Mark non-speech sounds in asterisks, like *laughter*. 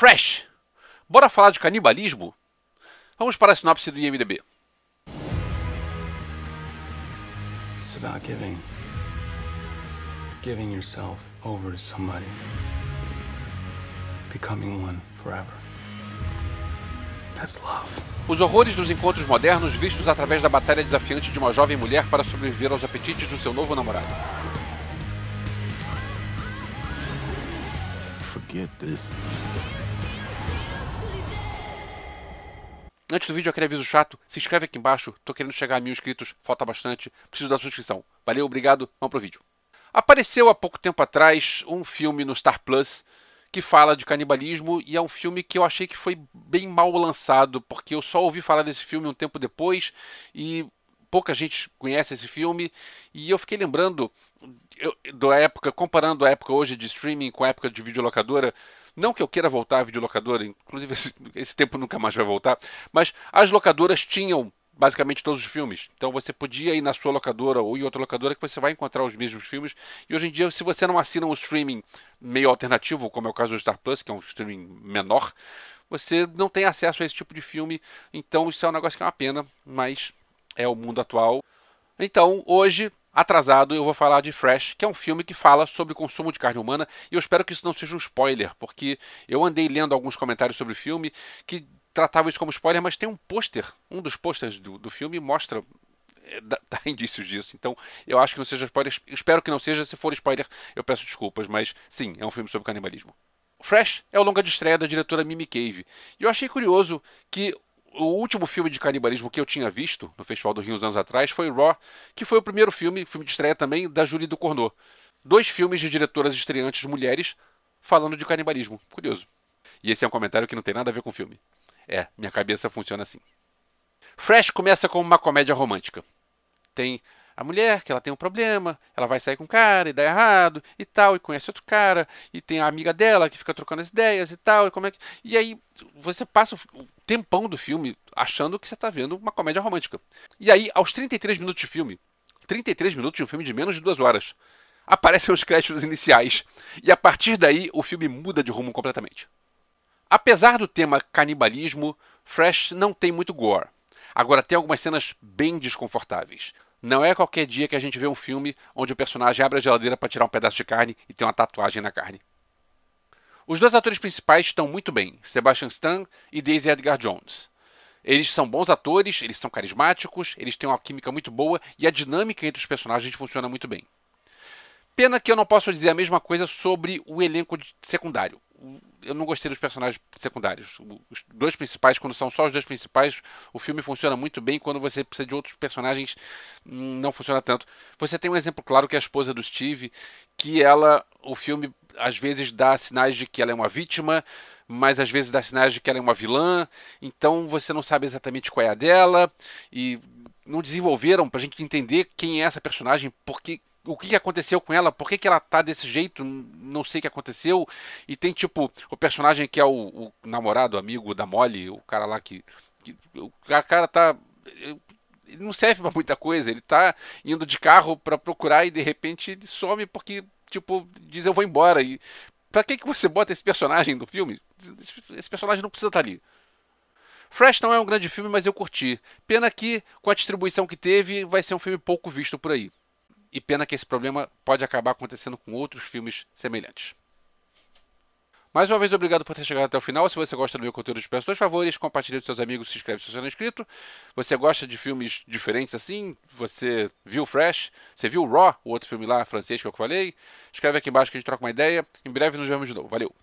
Fresh. Bora falar de canibalismo? Vamos para a sinopse do IMDb. It's about giving. Giving yourself over to somebody. Becoming one forever. Os horrores dos encontros modernos vistos através da batalha desafiante de uma jovem mulher para sobreviver aos apetites do seu novo namorado. Forget this. Antes do vídeo, aquele aviso chato, se inscreve aqui embaixo, tô querendo chegar a mil inscritos, falta bastante, preciso da sua inscrição. Valeu, obrigado, vamos pro vídeo. Apareceu há pouco tempo atrás um filme no Star Plus que fala de canibalismo e é um filme que eu achei que foi bem mal lançado, porque eu só ouvi falar desse filme um tempo depois e pouca gente conhece esse filme, e eu fiquei lembrando eu, da época, comparando a época hoje de streaming com a época de videolocadora, não que eu queira voltar à videolocadora, inclusive esse, esse tempo nunca mais vai voltar, mas as locadoras tinham basicamente todos os filmes. Então você podia ir na sua locadora ou em outra locadora que você vai encontrar os mesmos filmes. E hoje em dia, se você não assina um streaming meio alternativo, como é o caso do Star Plus, que é um streaming menor, você não tem acesso a esse tipo de filme. Então isso é um negócio que é uma pena, mas é o mundo atual. Então, hoje, atrasado, eu vou falar de Fresh, que é um filme que fala sobre o consumo de carne humana, e eu espero que isso não seja um spoiler, porque eu andei lendo alguns comentários sobre o filme que tratavam isso como spoiler, mas tem um pôster, um dos posters do, do filme mostra eh, Dá, *laughs* dá, indícios disso. Então, eu acho que não seja spoiler. Espero que não seja. Se for spoiler, eu peço desculpas. Mas sim, é um filme sobre canibalismo. Fresh é o longa de estreia da diretora Mimi Cave. E eu achei curioso que o último filme de canibalismo que eu tinha visto no Festival do Rio uns anos atrás foi Raw, que foi o primeiro filme, filme de estreia também, da Julie Ducournau. Dois filmes de diretoras estreantes mulheres falando de canibalismo. Curioso. E esse é um comentário que não tem nada a ver com o filme. É, minha cabeça funciona assim. Fresh começa como uma comédia romântica. Tem a mulher que ela tem um problema, ela vai sair com o cara e dá errado e tal, e conhece outro cara, e tem a amiga dela que fica trocando as ideias e tal, e como é que. E aí você passa tempão do filme achando que você está vendo uma comédia romântica. E aí, aos 33 minutos de filme, 33 minutos de um filme de menos de duas horas, aparecem os créditos iniciais. E a partir daí, o filme muda de rumo completamente. Apesar do tema canibalismo, Fresh não tem muito gore. Agora, tem algumas cenas bem desconfortáveis. Não é qualquer dia que a gente vê um filme onde o personagem abre a geladeira para tirar um pedaço de carne e tem uma tatuagem na carne. Os dois atores principais estão muito bem, Sebastian Stan e Daisy Edgar Jones. Eles são bons atores, eles são carismáticos, eles têm uma química muito boa e a dinâmica entre os personagens funciona muito bem. Pena que eu não posso dizer a mesma coisa sobre o elenco secundário. Eu não gostei dos personagens secundários. Os dois principais, quando são só os dois principais, o filme funciona muito bem. Quando você precisa de outros personagens, hum, não funciona tanto. Você tem um exemplo claro que é a esposa do Steve, que ela, o filme às vezes dá sinais de que ela é uma vítima, mas às vezes dá sinais de que ela é uma vilã, então você não sabe exatamente qual é a dela, e não desenvolveram pra gente entender quem é essa personagem, porque o que aconteceu com ela, por que, que ela tá desse jeito, não sei o que aconteceu. E tem tipo o personagem que é o, o namorado, amigo da Molly, o cara lá que. que o cara, tá. Ele não serve para muita coisa, ele tá indo de carro para procurar e de repente ele some porque tipo, diz eu vou embora. E pra que, que você bota esse personagem do filme? Esse personagem não precisa estar tá ali. Fresh não é um grande filme, mas eu curti. Pena que, com a distribuição que teve, vai ser um filme pouco visto por aí. E pena que esse problema pode acabar acontecendo com outros filmes semelhantes. Mais uma vez, obrigado por ter chegado até o final. Se você gosta do meu conteúdo, te peço dois favores. Compartilhe com seus amigos, se inscreve se você não é inscrito. Você gosta de filmes diferentes assim? Você viu Fresh? Você viu Raw, o outro filme lá francês que eu falei? Escreve aqui embaixo que a gente troca uma ideia. Em breve nos vemos de novo. Valeu!